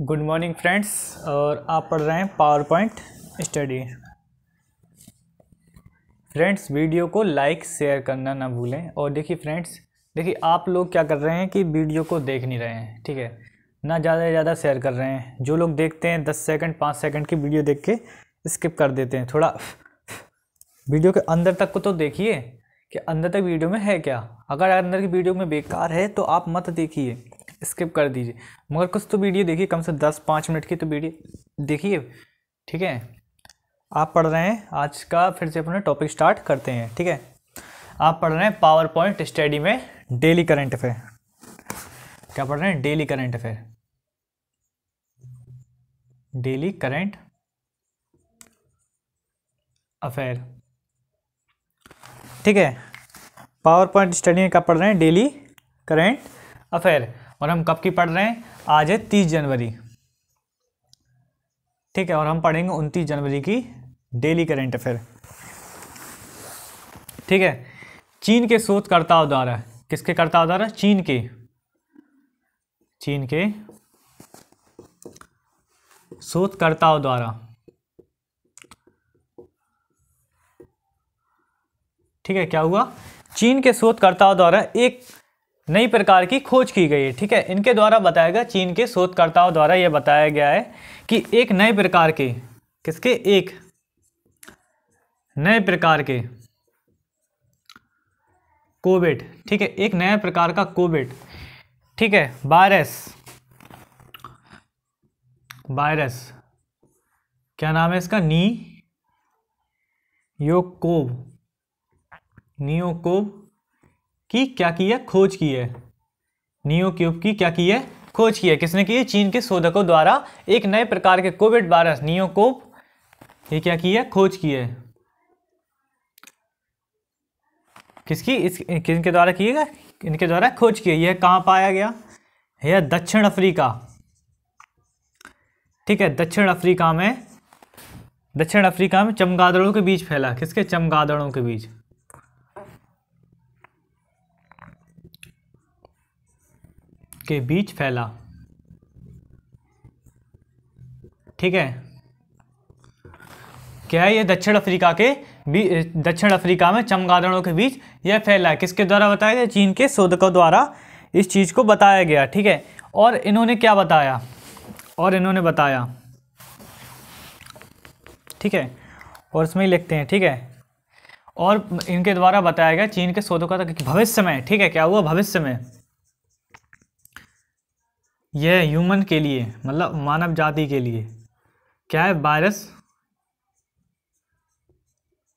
good morning friends और आप पढ़ रहे हैं power point study friends video को लाइक शेयर करना ना भूलें और देखिए फ्रेंड्स देखिए आप लोग क्या कर रहे हैं कि वीडियो को देख नहीं रहे हैं ठीक है ना ज़्यादा से ज़्यादा शेयर कर रहे हैं जो लोग देखते हैं दस सेकंड पाँच सेकंड की वीडियो देख के स्किप कर देते हैं थोड़ा वीडियो के अंदर तक को तो देखिए कि अंदर तक वीडियो में है क्या अगर अंदर की वीडियो में बेकार है तो आप मत देखिए स्किप कर दीजिए मगर कुछ तो वीडियो देखिए कम से दस पाँच मिनट की तो वीडियो देखिए ठीक है आप पढ़ रहे हैं आज का फिर से अपना टॉपिक स्टार्ट करते हैं ठीक है आप पढ़ रहे हैं पावर पॉइंट स्टडी में डेली करंट अफेयर क्या पढ़ रहे हैं daily current affair daily current affair ठीक है पावर पॉइंट स्टडी में क्या पढ़ रहे हैं डेली करंट अफेयर और हम कब की पढ़ रहे हैं आज है तीस जनवरी ठीक है और हम पढ़ेंगे उनतीस जनवरी की डेली करेंट अफेयर ठीक है चीन के शोधकर्ताओं द्वारा किसके कर्ताओं द्वारा चीन के चीन के शोधकर्ताओं द्वारा ठीक है क्या हुआ चीन के शोधकर्ताओं द्वारा एक नई प्रकार की खोज की गई है ठीक है इनके द्वारा बताया गया चीन के शोधकर्ताओं द्वारा यह बताया गया है कि एक नए प्रकार के किसके एक नए प्रकार के कोविड ठीक है एक नया प्रकार का कोविड ठीक है वायरस वायरस क्या नाम है इसका नी योकोव नियोकोव की क्या की है खोज की है नियो क्यूब की क्या की है खोज की है किसने की है चीन के शोधकों द्वारा एक नए प्रकार के कोविड वायरस नियोकोप ये क्या की है खोज की है किसकी इस किनके द्वारा किएगा इनके द्वारा खोज किए यह कहाँ पाया गया यह दक्षिण अफ्रीका ठीक है दक्षिण अफ्रीका में दक्षिण अफ्रीका में चमगादड़ों के बीच फैला किसके चमगादड़ों के बीच के बीच फैला ठीक है क्या है दक्षिण अफ्रीका के दक्षिण अफ्रीका में चमगादड़ों के बीच यह फैला है किसके द्वारा बताया गया चीन के शोधकों द्वारा इस चीज़ को बताया गया ठीक है और इन्होंने क्या बताया और इन्होंने बताया ठीक है और इसमें ही लिखते हैं ठीक है और इनके द्वारा बताया गया चीन के शोधकों का भविष्य में ठीक है क्या हुआ भविष्य में यह ह्यूमन के लिए मतलब मानव जाति के लिए क्या है वायरस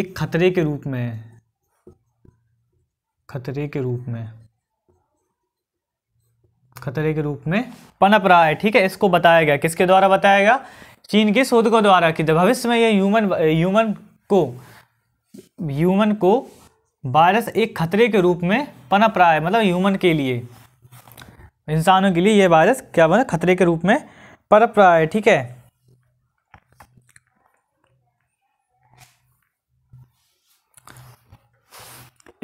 एक खतरे के रूप में है खतरे के रूप में खतरे के रूप में पनप रहा है ठीक है इसको बताया गया किसके द्वारा बताया गया चीन के शोधकों द्वारा कि भविष्य में यह ह्यूमन ह्यूमन को ह्यूमन को वायरस एक खतरे के रूप में पनप रहा है मतलब ह्यूमन के लिए इंसानों के लिए ये वायरस क्या बना खतरे के रूप में परप रहा है ठीक है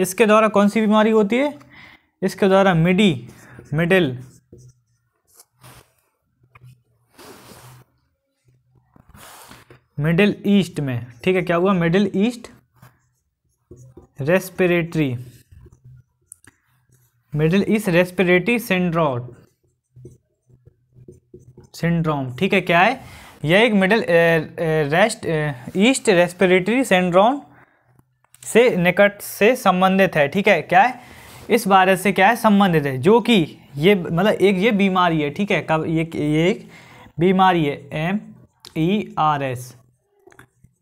इसके द्वारा कौन सी बीमारी होती है इसके द्वारा मिडी मिडिल मिडिल ईस्ट में ठीक है क्या हुआ middle east respiratory middle east respiratory syndrome syndrome ठीक है क्या है यह एक middle rest east respiratory syndrome से निकट से संबंधित है ठीक है क्या है इस वायरस से क्या है संबंधित है जो कि ये मतलब एक ये बीमारी है ठीक है कब ये ये एक बीमारी है एम ई आर एस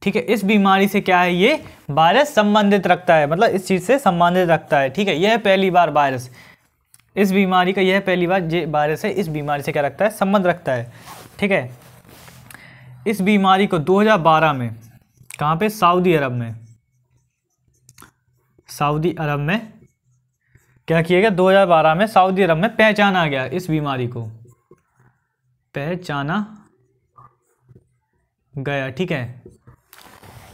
ठीक है इस बीमारी से क्या है ये वायरस संबंधित रखता है मतलब इस चीज़ से संबंधित रखता है ठीक है यह है पहली बार वायरस इस बीमारी का यह पहली बार जे बारे से इस बीमारी से क्या रखता है संबंध रखता है ठीक है इस बीमारी को 2012 में कहाँ पे सऊदी अरब में सऊदी अरब में क्या किया गया 2012 में सऊदी अरब में पहचाना गया इस बीमारी को पहचाना गया ठीक है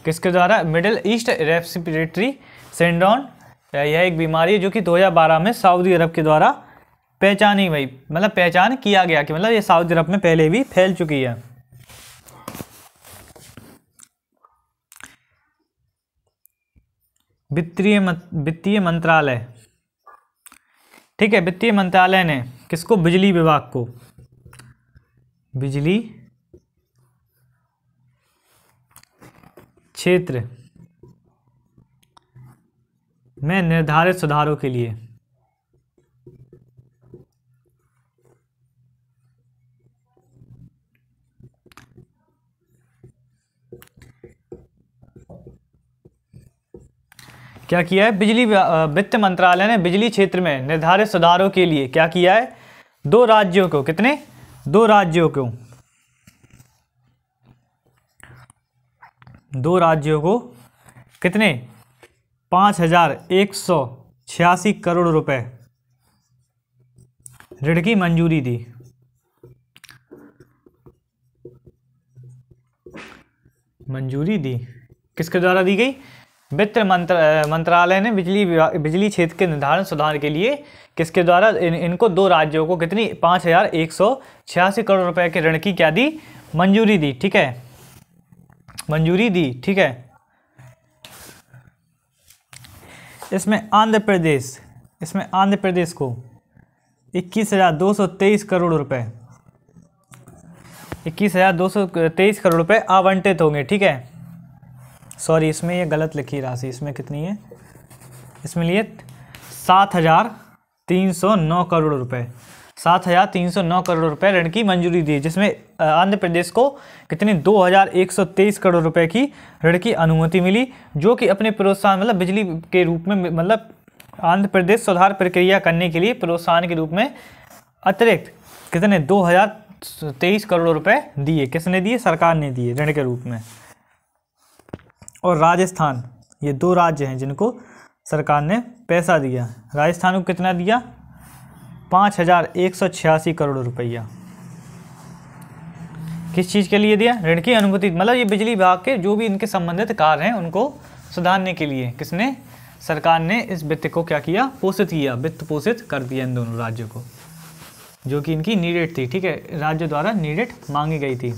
किसके द्वारा मिडिल ईस्ट रेस्पिरेटरी सिंड्रोम यह एक बीमारी है जो कि 2012 में सऊदी अरब के द्वारा पहचानी गई मतलब पहचान किया गया कि मतलब ये सऊदी अरब में पहले भी फैल चुकी है वित्तीय वित्तीय मंत्रालय ठीक है वित्तीय मंत्रालय ने किसको बिजली विभाग को बिजली क्षेत्र में निर्धारित सुधारों के लिए क्या किया है बिजली वित्त मंत्रालय ने बिजली क्षेत्र में निर्धारित सुधारों के लिए क्या किया है दो राज्यों को कितने दो राज्यों को दो राज्यों को कितने पाँच हजार एक सौ छियासी करोड़ रुपए ऋण की मंजूरी दी मंजूरी दी किसके द्वारा दी गई वित्त मंत्र मंत्रालय ने बिजली बिजली क्षेत्र के निर्धारण सुधार के लिए किसके द्वारा इन, इनको दो राज्यों को कितनी पाँच हजार एक सौ छियासी करोड़ रुपए के ऋण की क्या दी मंजूरी दी ठीक है मंजूरी दी ठीक है इसमें आंध्र प्रदेश इसमें आंध्र प्रदेश को इक्कीस हज़ार दो सौ तेईस करोड़ रुपए इक्कीस हज़ार दो सौ तेईस करोड़ रुपए आवंटित होंगे ठीक है सॉरी इसमें ये गलत लिखी राशि इसमें कितनी है इसमें लिए सात हज़ार तीन सौ नौ करोड़ रुपए सात हज़ार तीन सौ नौ करोड़ रुपए ऋण की मंजूरी दी जिसमें आंध्र प्रदेश को कितनी दो हज़ार एक सौ तेईस करोड़ रुपए की ऋण की अनुमति मिली जो कि अपने प्रोत्साहन मतलब बिजली के रूप में मतलब आंध्र प्रदेश सुधार प्रक्रिया करने के लिए प्रोत्साहन के रूप में अतिरिक्त कितने दो हज़ार तेईस करोड़ रुपए दिए किसने दिए सरकार ने दिए ऋण के रूप में और राजस्थान ये दो राज्य हैं जिनको सरकार ने पैसा दिया राजस्थान को कितना दिया पाँच हज़ार एक सौ छियासी करोड़ रुपया किस चीज़ के लिए दिया ऋण की अनुमति मतलब ये बिजली विभाग के जो भी इनके संबंधित कार्य हैं उनको सुधारने के लिए किसने सरकार ने इस वित्त को क्या किया पोषित किया वित्त पोषित कर दिया इन दोनों राज्यों को जो कि इनकी नीडेट थी ठीक है राज्य द्वारा नीडेट मांगी गई थी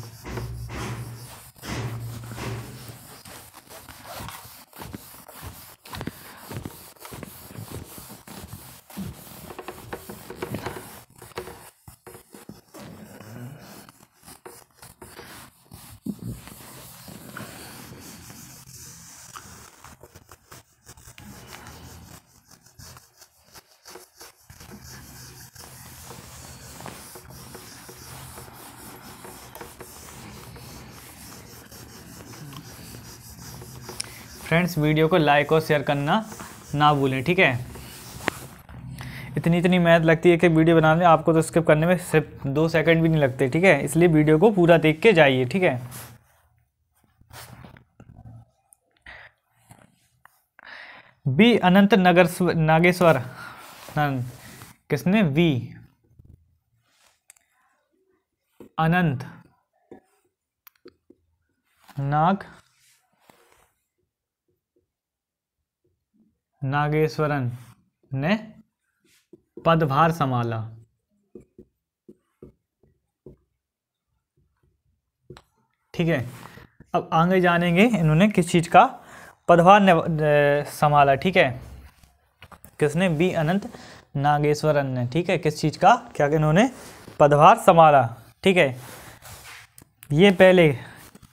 फ्रेंड्स वीडियो को लाइक और शेयर करना ना भूलें ठीक है इतनी इतनी मेहनत लगती है कि वीडियो बनाने में आपको तो स्किप करने में सिर्फ दो सेकंड भी नहीं लगते ठीक है इसलिए वीडियो को पूरा देख के जाइए ठीक है बी अनंत नगर नागेश्वर किसने वी अनंत नाग नागेश्वरन ने पदभार संभाला ठीक है अब आगे जानेंगे इन्होंने किस चीज़ का पदभार संभाला ठीक है किसने बी अनंत नागेश्वरन ने ठीक है किस चीज़ का क्या इन्होंने पदभार संभाला ठीक है ये पहले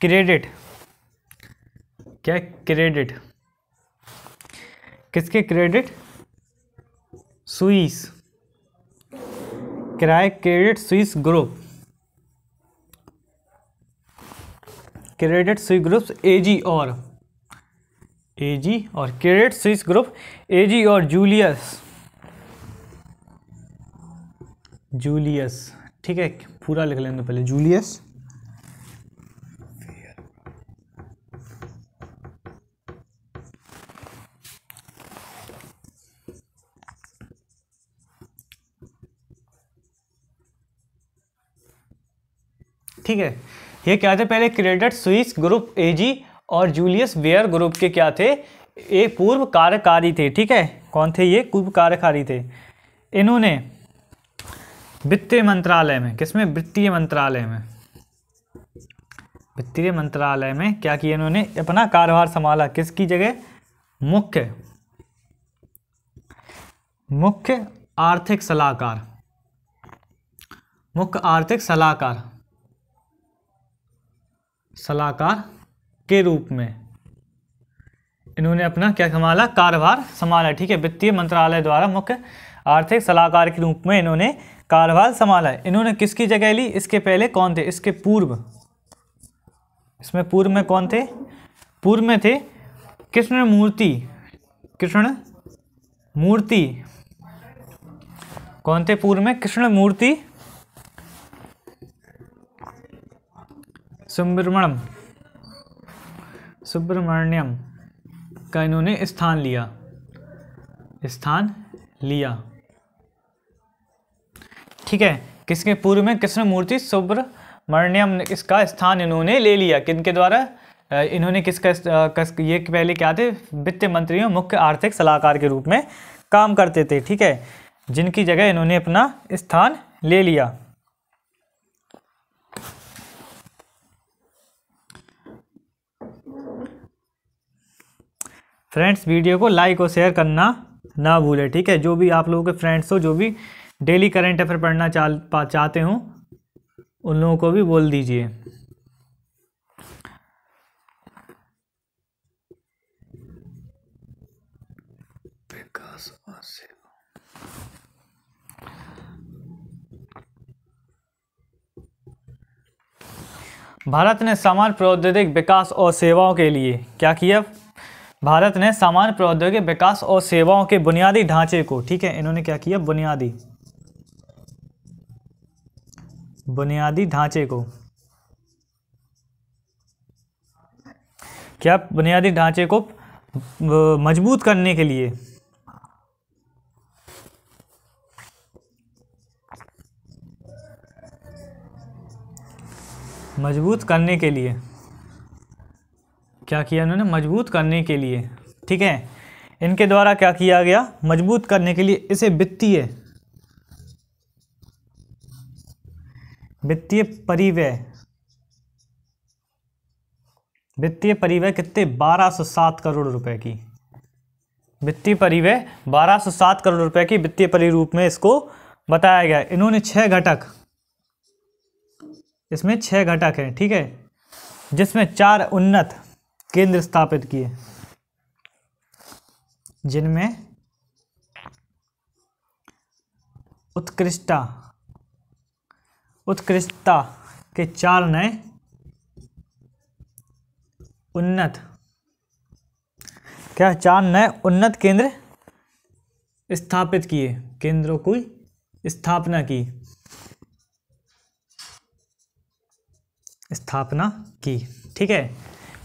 क्रेडिट क्या क्रेडिट किसके क्रेडिट स्विस किराए credit Swiss group credit Swiss group AG और एजी और क्रेडिट स्विस ग्रुप एजी और जूलियस जूलियस ठीक है पूरा लिख लेना पहले जूलियस ठीक है ये क्या थे पहले क्रेडिट स्विस ग्रुप एजी और जूलियस वेयर ग्रुप के क्या थे ये पूर्व कार्यकारी थे ठीक है कौन थे ये पूर्व कार्यकारी थे इन्होंने वित्तीय मंत्रालय में किसमें वित्तीय मंत्रालय में वित्तीय मंत्रालय में क्या किया इन्होंने अपना कारोबार संभाला किसकी जगह मुख्य मुख्य आर्थिक सलाहकार मुख्य आर्थिक सलाहकार सलाहकार के रूप में इन्होंने अपना क्या संभाला कार्यभार संभाला ठीक है वित्तीय मंत्रालय द्वारा मुख्य आर्थिक सलाहकार के रूप में इन्होंने कारभार संभाला इन्होंने किसकी जगह ली इसके पहले कौन थे इसके पूर्व इसमें पूर्व में कौन थे पूर्व में थे कृष्ण मूर्ति कृष्ण मूर्ति कौन थे पूर्व में कृष्ण मूर्ति सुब्रमण्यम सुब्रमण्यम का इन्होंने स्थान लिया स्थान लिया ठीक है किसके पूर्व में कृष्ण मूर्ति सुब्रमण्यम इसका स्थान इन्होंने ले लिया किनके द्वारा इन्होंने किसका कस ये पहले क्या थे वित्त मंत्रियों मुख्य आर्थिक सलाहकार के रूप में काम करते थे ठीक है जिनकी जगह इन्होंने अपना स्थान ले लिया फ्रेंड्स वीडियो को लाइक और शेयर करना ना भूले ठीक है जो भी आप लोगों के फ्रेंड्स हो जो भी डेली करंट अफेयर पढ़ना चाह चाहते हों उन लोगों को भी बोल दीजिए भारत ने समान प्रौद्योगिक विकास और सेवाओं के लिए क्या किया भारत ने सामान्य प्रौद्योगिक विकास और सेवाओं के बुनियादी ढांचे को ठीक है इन्होंने क्या किया बुनियादी बुनियादी ढांचे को क्या बुनियादी ढांचे को मजबूत करने के लिए मजबूत करने के लिए क्या किया इन्होंने मजबूत करने के लिए ठीक है इनके द्वारा क्या किया गया मजबूत करने के लिए इसे वित्तीय वित्तीय परिव्यय वित्तीय परिव्यय कितने बारह सात करोड़ रुपए की वित्तीय परिव्यय बारह सात करोड़ रुपए की वित्तीय परिरूप में इसको बताया गया इन्होंने छह घटक इसमें छह घटक हैं ठीक है जिसमें चार उन्नत केंद्र स्थापित किए जिनमें उत्कृष्टता उत्कृष्टता के चार नए उन्नत क्या चार नए उन्नत केंद्र स्थापित किए केंद्रों की स्थापना की स्थापना की ठीक है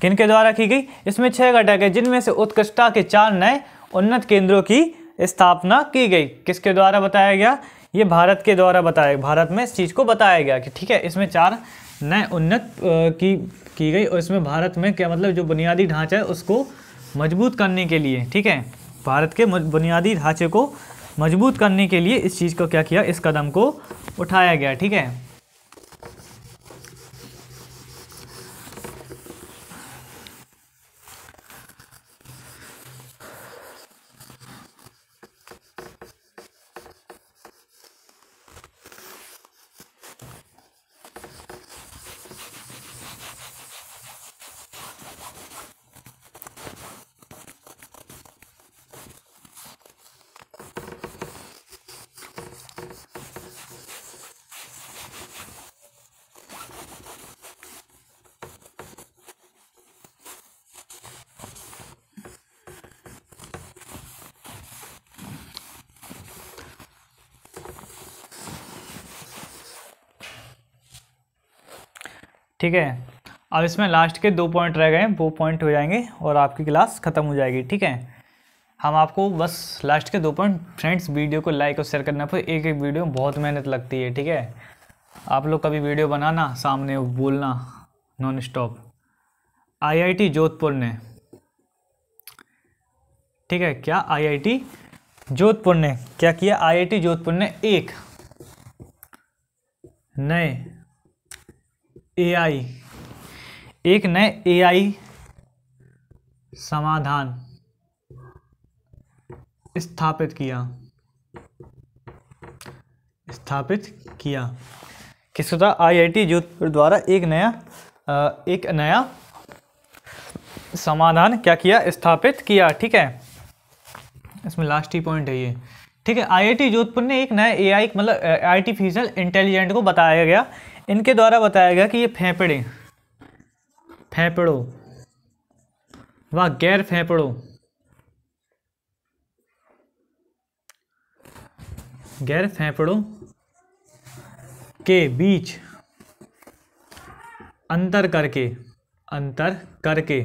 किन के द्वारा की गई इसमें छः घटक है जिनमें से उत्कृष्टता के चार नए उन्नत केंद्रों की स्थापना की गई किसके द्वारा बताया गया ये भारत के द्वारा बताया भारत में इस चीज़ को बताया गया कि ठीक है इसमें चार नए उन्नत की की गई और इसमें भारत में क्या मतलब जो बुनियादी ढांचा है उसको मजबूत करने के लिए ठीक है भारत के बुनियादी ढांचे को मजबूत करने के लिए इस चीज़ को क्या किया इस कदम को उठाया गया ठीक है ठीक है अब इसमें लास्ट के दो पॉइंट रह गए वो पॉइंट हो जाएंगे और आपकी क्लास ख़त्म हो जाएगी ठीक है हम आपको बस लास्ट के दो पॉइंट फ्रेंड्स वीडियो को लाइक और शेयर करना पर एक एक वीडियो में बहुत मेहनत लगती है ठीक है आप लोग कभी वीडियो बनाना सामने बोलना नॉन स्टॉप आई जोधपुर ने ठीक है क्या आई जोधपुर ने क्या किया आई जोधपुर ने एक नए एआई एक नए एआई समाधान स्थापित किया स्थापित किया आई आई आईआईटी जोधपुर द्वारा एक नया एक नया समाधान क्या किया स्थापित किया ठीक है इसमें लास्ट ही पॉइंट है ये ठीक है आईआईटी जोधपुर ने एक नया एआई मतलब आर्टिफिशियल इंटेलिजेंट को बताया गया इनके द्वारा बताया गया कि ये फेंपड़े फेंपड़ो व गैर फेंपड़ो गैर फेंपड़ों के बीच अंतर करके अंतर करके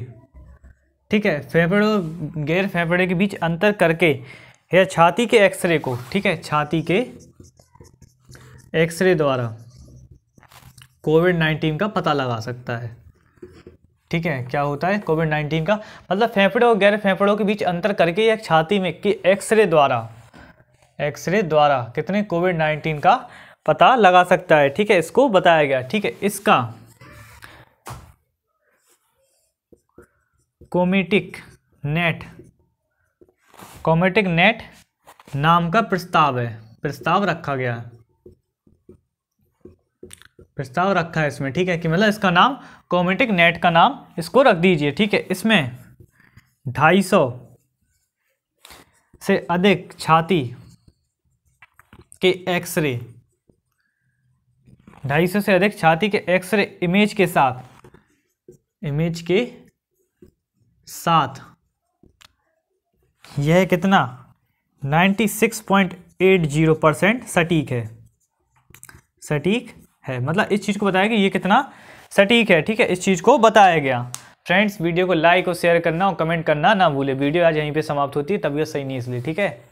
ठीक है फेफड़ों गैर फेफड़े के बीच अंतर करके या छाती के एक्सरे को ठीक है छाती के एक्सरे द्वारा कोविड नाइन्टीन का पता लगा सकता है ठीक है क्या होता है कोविड नाइन्टीन का मतलब फेफड़े और गैर फेफड़ों के बीच अंतर करके या छाती में कि एक्सरे द्वारा एक्सरे द्वारा कितने कोविड नाइन्टीन का पता लगा सकता है ठीक है इसको बताया गया ठीक है इसका कोमेटिक नेट कोमेटिक नेट नाम का प्रस्ताव है प्रस्ताव रखा गया है प्रस्ताव रखा है इसमें ठीक है कि मतलब इसका नाम कॉमेटिक नेट का नाम इसको रख दीजिए ठीक है इसमें ढाई सौ से अधिक छाती के एक्सरे ढाई सौ से अधिक छाती के एक्सरे इमेज के साथ इमेज के साथ यह कितना 96.80 परसेंट सटीक है सटीक है मतलब इस चीज़ को बताया कि ये कितना सटीक है ठीक है इस चीज़ को बताया गया फ्रेंड्स वीडियो को लाइक और शेयर करना और कमेंट करना ना भूले वीडियो आज यहीं पे समाप्त होती है तबीयत सही नहीं इसलिए ठीक है